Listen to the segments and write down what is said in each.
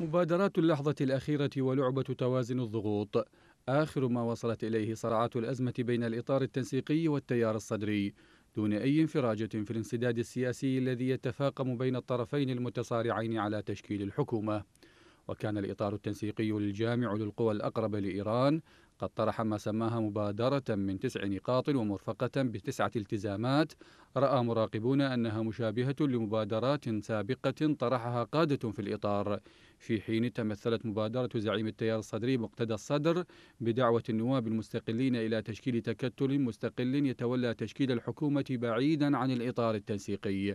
مبادرات اللحظة الأخيرة ولعبة توازن الضغوط آخر ما وصلت إليه صرعات الأزمة بين الإطار التنسيقي والتيار الصدري دون أي انفراجة في الانسداد السياسي الذي يتفاقم بين الطرفين المتصارعين على تشكيل الحكومة وكان الإطار التنسيقي الجامع للقوى الأقرب لإيران قد طرح ما سماها مبادرة من تسع نقاط ومرفقة بتسعة التزامات رأى مراقبون أنها مشابهة لمبادرات سابقة طرحها قادة في الإطار في حين تمثلت مبادرة زعيم التيار الصدري مقتدى الصدر بدعوة النواب المستقلين إلى تشكيل تكتل مستقل يتولى تشكيل الحكومة بعيدا عن الإطار التنسيقي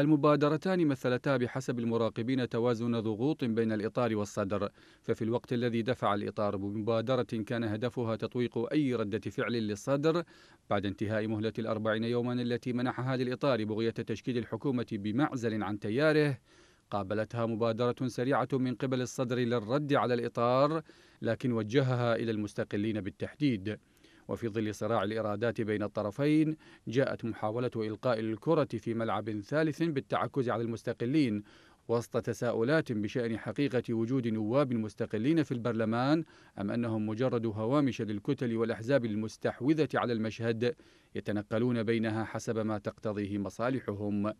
المبادرتان مثلتا بحسب المراقبين توازن ضغوط بين الإطار والصدر ففي الوقت الذي دفع الإطار بمبادرة كان هدفها تطويق أي ردة فعل للصدر بعد انتهاء مهلة الأربعين يوما التي منحها للإطار بغية تشكيل الحكومة بمعزل عن تياره قابلتها مبادرة سريعة من قبل الصدر للرد على الإطار لكن وجهها إلى المستقلين بالتحديد وفي ظل صراع الإرادات بين الطرفين جاءت محاولة إلقاء الكرة في ملعب ثالث بالتعكز على المستقلين وسط تساؤلات بشأن حقيقة وجود نواب مستقلين في البرلمان أم أنهم مجرد هوامش للكتل والأحزاب المستحوذة على المشهد يتنقلون بينها حسب ما تقتضيه مصالحهم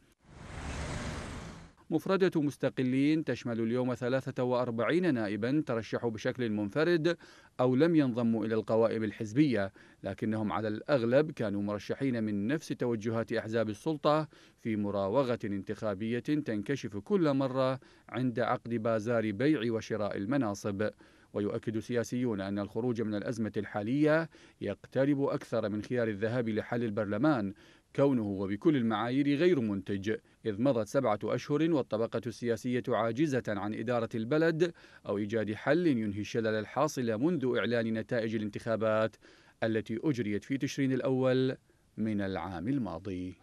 مفردة مستقلين تشمل اليوم 43 نائبا ترشحوا بشكل منفرد أو لم ينضموا إلى القوائم الحزبية لكنهم على الأغلب كانوا مرشحين من نفس توجهات أحزاب السلطة في مراوغة انتخابية تنكشف كل مرة عند عقد بازار بيع وشراء المناصب ويؤكد سياسيون أن الخروج من الأزمة الحالية يقترب أكثر من خيار الذهاب لحل البرلمان كونه وبكل المعايير غير منتج إذ مضت سبعة أشهر والطبقة السياسية عاجزة عن إدارة البلد أو إيجاد حل ينهي الشلل الحاصل منذ إعلان نتائج الانتخابات التي أجريت في تشرين الأول من العام الماضي